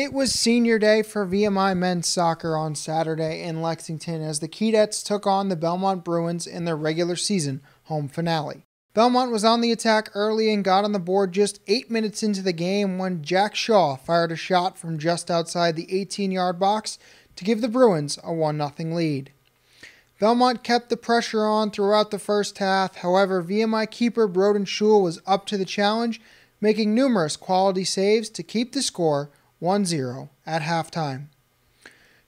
It was senior day for VMI men's soccer on Saturday in Lexington as the Keydets took on the Belmont Bruins in their regular season home finale. Belmont was on the attack early and got on the board just eight minutes into the game when Jack Shaw fired a shot from just outside the 18 yard box to give the Bruins a 1 0 lead. Belmont kept the pressure on throughout the first half, however, VMI keeper Broden Schul was up to the challenge, making numerous quality saves to keep the score 1 0 at halftime.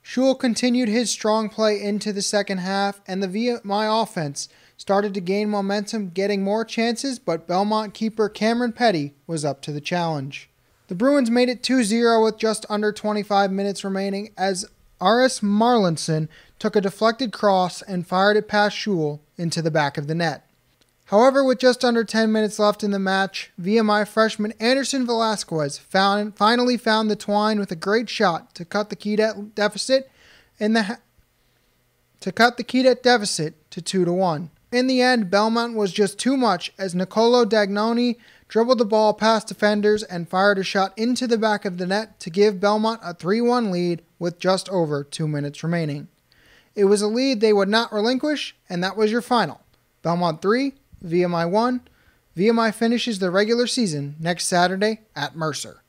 Shule continued his strong play into the second half, and the VMI offense started to gain momentum, getting more chances, but Belmont keeper Cameron Petty was up to the challenge. The Bruins made it 2 0 with just under 25 minutes remaining as R.S. Marlinson took a deflected cross and fired it past Shule into the back of the net. However, with just under 10 minutes left in the match, VMI freshman Anderson Velasquez found, finally found the twine with a great shot to cut the key de- deficit in the ha- to cut the key deficit to 2 to 1. In the end, Belmont was just too much as Nicolo Dagnoni dribbled the ball past defenders and fired a shot into the back of the net to give Belmont a 3 1 lead with just over two minutes remaining. It was a lead they would not relinquish, and that was your final Belmont 3, VMI 1. VMI finishes the regular season next Saturday at Mercer.